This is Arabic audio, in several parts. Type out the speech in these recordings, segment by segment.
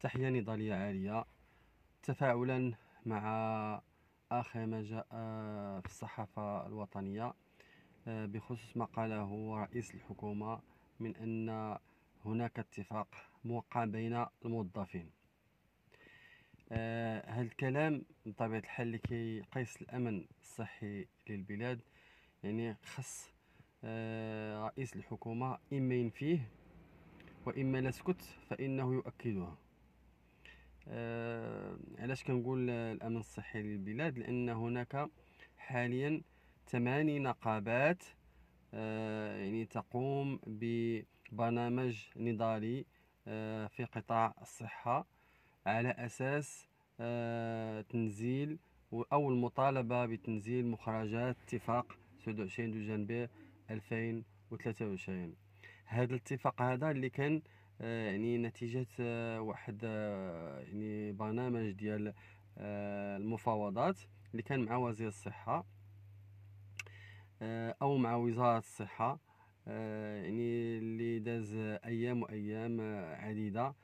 تحية نضالية عالية تفاعلا مع آخر ما جاء آه، في الصحافة الوطنية آه، بخصوص ما قاله رئيس الحكومة من أن هناك اتفاق موقع بين الموظفين آه، هذا الكلام بطبيعة الحال لكي قيس الأمن الصحي للبلاد يعني خص رئيس الحكومة إما ينفيه وإما لا سكت فإنه يؤكدها آه، علاش كنقول الامن الصحي للبلاد لان هناك حاليا ثماني نقابات آه، يعني تقوم ببرنامج نضالي آه، في قطاع الصحة على أساس تنزيل أو المطالبة بتنزيل مخرجات اتفاق 27 دجنبير 2023 هذا الاتفاق هذا اللي كان يعني نتيجه آه، واحد آه، يعني برنامج ديال آه، المفاوضات اللي كان مع وزير الصحه او مع وزاره الصحه يعني اللي داز ايام وايام عديده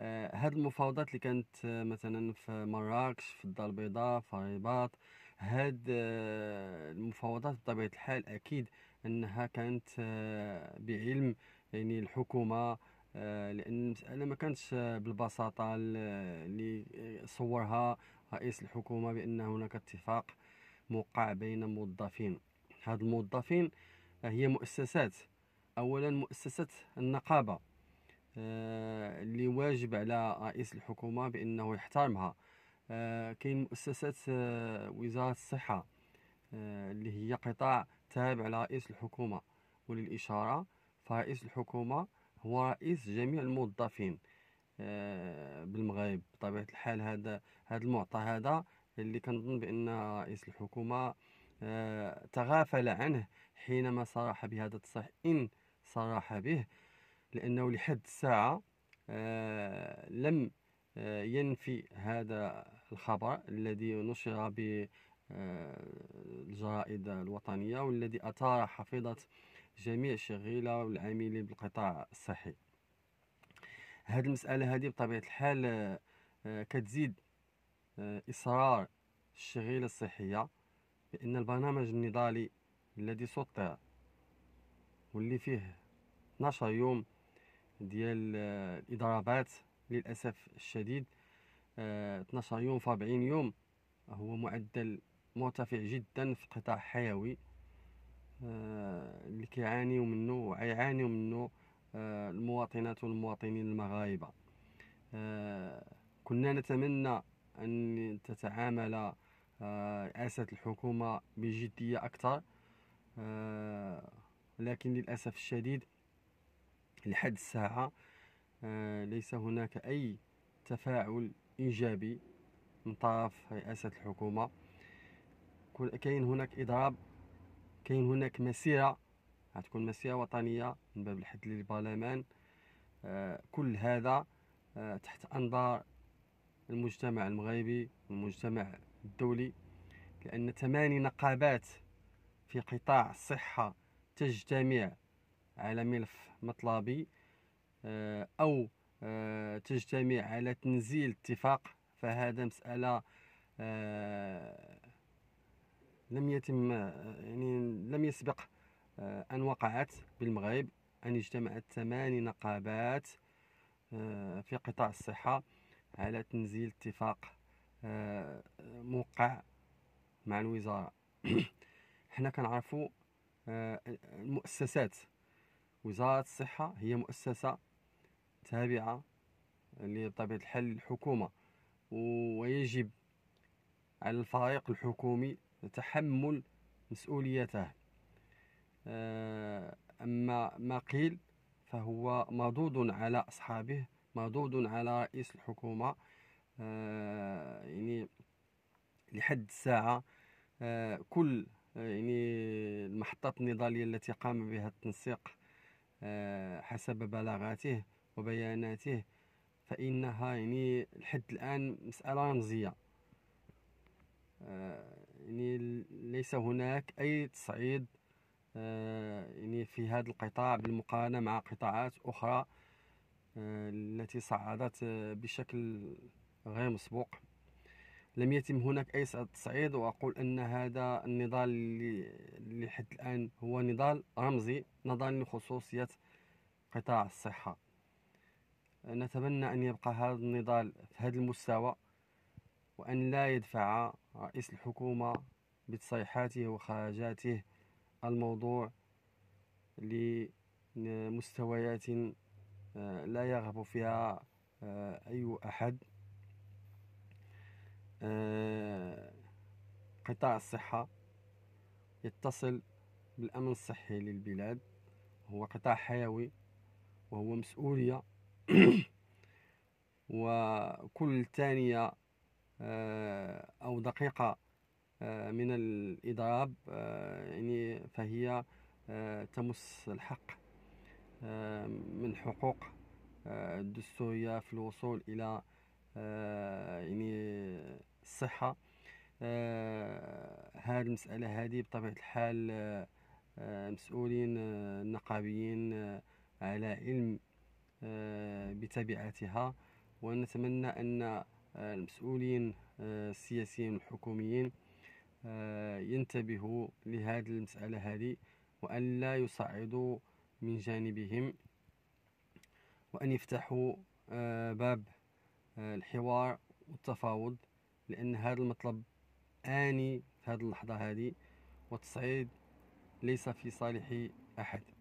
هاد المفاوضات اللي كانت مثلا في مراكش في الدار البيضاء في الرباط هاد المفاوضات بطبيعه الحال اكيد انها كانت بعلم يعني الحكومه آه، لان المساله ما كانتش آه، بالبساطه آه، اللي صورها رئيس الحكومه بان هناك اتفاق موقع بين موظفين هاد الموظفين هي مؤسسات اولا مؤسسه النقابه اللي واجب على رئيس الحكومه بانه يحترمها كاين مؤسسات وزاره الصحه اللي هي قطاع تابع لرئيس الحكومه وللاشاره فرئيس الحكومه هو رئيس جميع الموظفين آه، بالمغرب بطبيعه الحال هذا هذا المعطى هذا اللي كنظن بان رئيس الحكومه آه، تغافل عنه حينما صرح بهذا التصريح ان صرح به لانه لحد الساعه آه، لم ينفي هذا الخبر الذي نشر بالجرائد الوطنيه والذي اثار حفيظه جميع الشغيله والعاملين بالقطاع الصحي هذه المساله هذه بطبيعه الحال آه، كتزيد آه، اصرار الشغيله الصحيه بان البرنامج النضالي الذي سطر واللي فيه 12 يوم ديال آه، الاضرابات للاسف الشديد 12 يوم في 40 يوم هو معدل مرتفع جدا في قطاع حيوي اللي آه، كيعانيو منه وعيعانيو منه آه، المواطنات والمواطنين المغاربه آه، كنا نتمنى ان تتعامل رئاسه الحكومه بجديه اكثر لكن للاسف الشديد لحد الساعه ليس هناك اي تفاعل ايجابي من طرف رئاسه الحكومه كاين هناك اضراب كاين هناك مسيره غتكون مسيره وطنيه من باب الحد للبرلمان آه، كل هذا آه، تحت انظار المجتمع المغربي والمجتمع الدولي لان ثماني نقابات في قطاع الصحه تجتمع على ملف مطلبي آه، او تجتمع على تنزيل اتفاق فهذا مساله لم يتم يعني لم يسبق آه، أن وقعت بالمغرب أن اجتمعت ثمان نقابات آه، في قطاع الصحة على تنزيل اتفاق آه، موقع مع الوزارة حنا كنعرفوا المؤسسات وزارة الصحة هي مؤسسة تابعة بطبيعة الحال الحكومة ويجب على الفريق الحكومي تحمل مسؤوليته آه، أما ما قيل فهو مردود على أصحابه مردود على رئيس الحكومة آه، يعني لحد الساعة آه، كل يعني المحطات النضالية التي قام بها التنسيق حسب بلاغاته وبياناته فإنها يعني لحد الآن مسألة رمزية يعني ليس هناك أي تصعيد آه، يعني في هذا القطاع بالمقارنة مع قطاعات أخرى آه، التي صعدت آه، بشكل غير مسبوق لم يتم هناك أي تصعيد وأقول أن هذا النضال اللي الآن هو نضال رمزي نضال لخصوصية قطاع الصحة نتمنى أن يبقى هذا النضال في هذا المستوى وأن لا يدفع رئيس الحكومة بتصيحاته وخرجاته الموضوع لمستويات آه، لا يرغب فيها آه، أي أحد آه، قطاع الصحة يتصل بالأمن الصحي للبلاد هو قطاع حيوي وهو مسؤولية وكل ثانية آه، أو دقيقة آه، من الإضراب آه، يعني فهي تمس الحق من حقوق الدستورية في الوصول إلى يعني الصحة هذه المسألة هذه بطبيعة الحال مسؤولين النقابيين على علم بتبعاتها ونتمنى أن آه، المسؤولين آه، السياسيين والحكوميين آه، ينتبهوا لهذه المسألة هذه وأن لا يصعدوا من جانبهم وأن يفتحوا باب الحوار والتفاوض لأن هذا المطلب آني في هذه اللحظة هذه والتصعيد ليس في صالح أحد